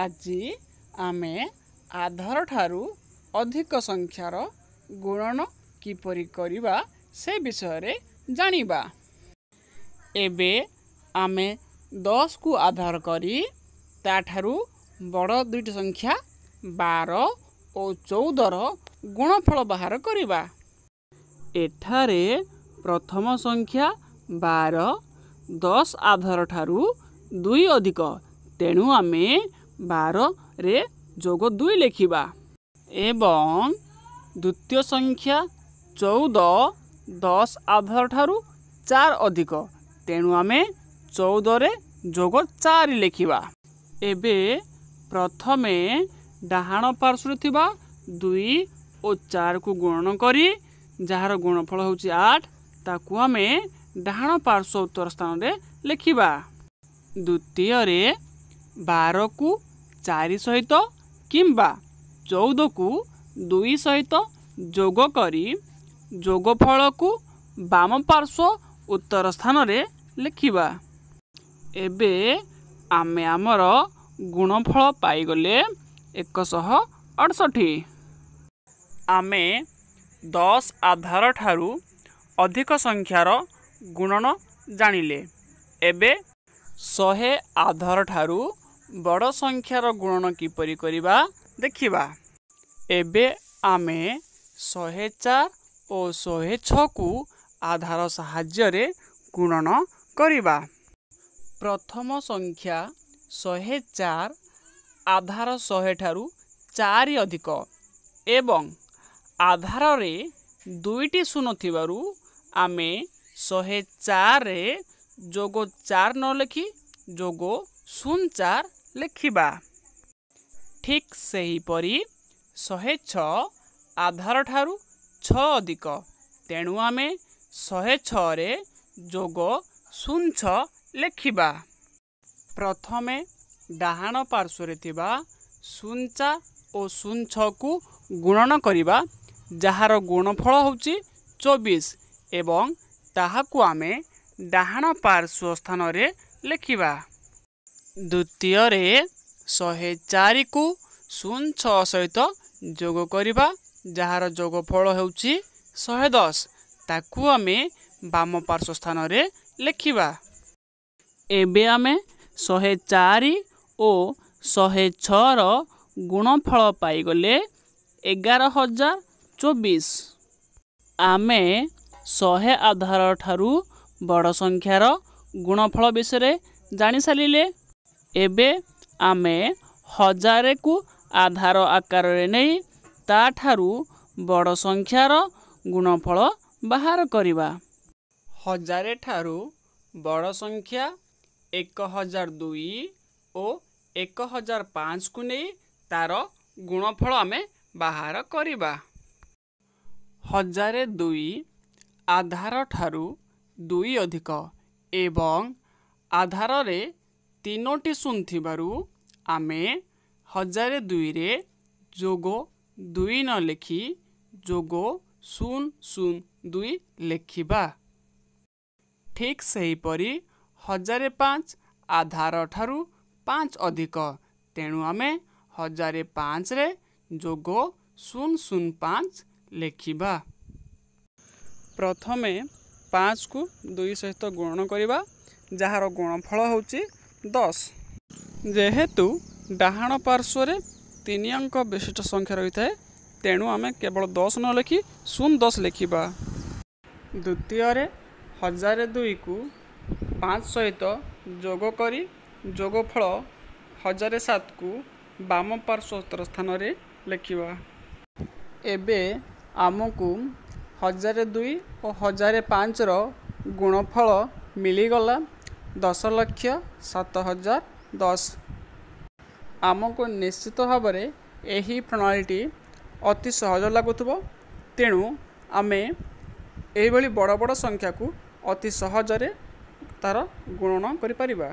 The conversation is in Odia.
ଆଜି ଆମେ ଆଧାର ଠାରୁ ଅଧିକ ସଂଖ୍ୟାର ଗୁଣନ କିପରି କରିବା ସେ ବିଷୟରେ ଜାଣିବା ଏବେ ଆମେ ଦଶକୁ ଆଧାର କରି ତାଠାରୁ ବଡ଼ ଦୁଇଟି ସଂଖ୍ୟା ବାର ଓ ଚଉଦର ଗୁଣଫଳ ବାହାର କରିବା ଏଠାରେ ପ୍ରଥମ ସଂଖ୍ୟା ବାର ଦଶ ଆଧାର ଠାରୁ ଦୁଇ ଅଧିକ ତେଣୁ ଆମେ ବାରରେ ଯୋଗ ଦୁଇ ଲେଖିବା ଏବଂ ଦ୍ୱିତୀୟ ସଂଖ୍ୟା ଚଉଦ ଦଶ ଆଧାର ଠାରୁ ଚାରି ଅଧିକ ତେଣୁ ଆମେ ଚଉଦରେ ଯୋଗ ଚାରି ଲେଖିବା ଏବେ ପ୍ରଥମେ ଡାହାଣ ପାର୍ଶ୍ୱରେ ଥିବା ଦୁଇ ଓ ଚାରିକୁ ଗୁଣନ କରି ଯାହାର ଗୁଣଫଳ ହେଉଛି ଆଠ ତାକୁ ଆମେ ଡାହାଣ ପାର୍ଶ୍ୱ ଉତ୍ତର ସ୍ଥାନରେ ଲେଖିବା ଦ୍ୱିତୀୟରେ ବାରକୁ ଚାରି ସହିତ କିମ୍ବା ଚଉଦକୁ ଦୁଇ ସହିତ ଯୋଗ କରି ଯୋଗଫଳକୁ ବାମ ପାର୍ଶ୍ୱ ଉତ୍ତର ସ୍ଥାନରେ ଲେଖିବା ଏବେ ଆମେ ଆମର ଗୁଣଫଳ ପାଇଗଲେ ଏକଶହ ଅଠଷଠି ଆମେ ଦଶ ଆଧାର ଠାରୁ ଅଧିକ ସଂଖ୍ୟାର ଗୁଣନ ଜାଣିଲେ ଏବେ ଶହେ ଆଧାର ଠାରୁ ବଡ଼ ସଂଖ୍ୟାର ଗୁଣନ କିପରି କରିବା ଦେଖିବା ଏବେ ଆମେ ଶହେ ଚାରି ଓ ଶହେ ଛଅକୁ ଆଧାର ସାହାଯ୍ୟରେ ଗୁଣନ କରିବା ପ୍ରଥମ ସଂଖ୍ୟା ଶହେ ଚାରି ଆଧାର ଶହେ ଠାରୁ ଚାରି ଅଧିକ ଏବଂ ଆଧାରରେ ଦୁଇଟି ଶୂନ ଥିବାରୁ ଆମେ ଶହେ ଚାରିରେ ଯୋଗ ଚାରି ନ ଲେଖି ଯୋଗ ଶୂନ ଚାରି ଲେଖିବା ଠିକ୍ ସେହିପରି ଶହେ ଛଅ ଆଧାର ଠାରୁ ଛଅ ଅଧିକ ତେଣୁ ଆମେ ଶହେ ଛଅରେ ଯୋଗ ଶୂନ ଛଅ ଲେଖିବା ପ୍ରଥମେ ଡାହାଣ ପାର୍ଶ୍ୱରେ ଥିବା ଶୂନ ଚା ଓ ଶୂନ ଛଅକୁ ଗୁଣନ କରିବା ଯାହାର ଗୁଣଫଳ ହେଉଛି ଚବିଶ ଏବଂ ତାହାକୁ ଆମେ ଡାହାଣ ପାର୍ଶ୍ୱ ସ୍ଥାନରେ ଲେଖିବା দ্বিতীয়রে শহে চারি কু শূন্য ছ সহিত যোগ করা যার যোগফল হচ্ছে শহে দশ তাকু আমি বাম পার্শ্ব স্থানের লেখিবা এবে আমি শহে চারি ও শহে ছর গুণফল পাইগলে এগার হাজার চব্বিশ আমি শহে আধার ঠার বড় সংখ্যার গুণফল বিষয়ে জাঁসারে ଏବେ ଆମେ ହଜାରେକୁ ଆଧାର ଆକାରରେ ନେଇ ତାଠାରୁ ବଡ଼ ସଂଖ୍ୟାର ଗୁଣଫଳ ବାହାର କରିବା ହଜାରେ ଠାରୁ ବଡ଼ ସଂଖ୍ୟା ଏକ ହଜାର ଦୁଇ ଓ ଏକ ହଜାର ପାଞ୍ଚକୁ ନେଇ ତା'ର ଗୁଣଫଳ ଆମେ ବାହାର କରିବା ହଜାରେ ଦୁଇ ଆଧାର ଠାରୁ ଦୁଇ ଅଧିକ ଏବଂ ଆଧାରରେ ତିନୋଟି ଶୁଣିଥିବାରୁ ଆମେ ହଜାରେ ଦୁଇରେ ଯୋଗ ଦୁଇ ନ ଲେଖି ଯୋଗ ଶୂନ ଶୂନ ଦୁଇ ଲେଖିବା ଠିକ୍ ସେହିପରି ହଜାରେ ପାଞ୍ଚ ଆଧାର ଠାରୁ ପାଞ୍ଚ ଅଧିକ ତେଣୁ ଆମେ ହଜାରେ ପାଞ୍ଚରେ ଯୋଗ ଶୂନ ଶୂନ ପାଞ୍ଚ ଲେଖିବା ପ୍ରଥମେ ପାଞ୍ଚକୁ ଦୁଇ ସହିତ ଗୁଣ କରିବା ଯାହାର ଗୁଣଫଳ ହେଉଛି ଦଶ ଯେହେତୁ ଡାହାଣ ପାର୍ଶ୍ୱରେ ତିନି ଅଙ୍କ ବିଶିଷ୍ଟ ସଂଖ୍ୟା ରହିଥାଏ ତେଣୁ ଆମେ କେବଳ ଦଶ ନ ଲେଖି ଶୂନ ଦଶ ଲେଖିବା ଦ୍ୱିତୀୟରେ ହଜାର ଦୁଇକୁ ପାଞ୍ଚ ସହିତ ଯୋଗ କରି ଯୋଗଫଳ ହଜାର ସାତକୁ ବାମ ପାର୍ଶ୍ୱତର ସ୍ଥାନରେ ଲେଖିବା ଏବେ ଆମକୁ ହଜାର ଦୁଇ ଓ ହଜାର ପାଞ୍ଚର ଗୁଣଫଳ ମିଳିଗଲା ଦଶ ଲକ୍ଷ ସାତ ହଜାର ଦଶ ଆମକୁ ନିଶ୍ଚିତ ଭାବରେ ଏହି ପ୍ରଣାଳୀଟି ଅତି ସହଜ ଲାଗୁଥିବ ତେଣୁ ଆମେ ଏହିଭଳି ବଡ଼ ବଡ଼ ସଂଖ୍ୟାକୁ ଅତି ସହଜରେ ତା'ର ଗୁଣନ କରିପାରିବା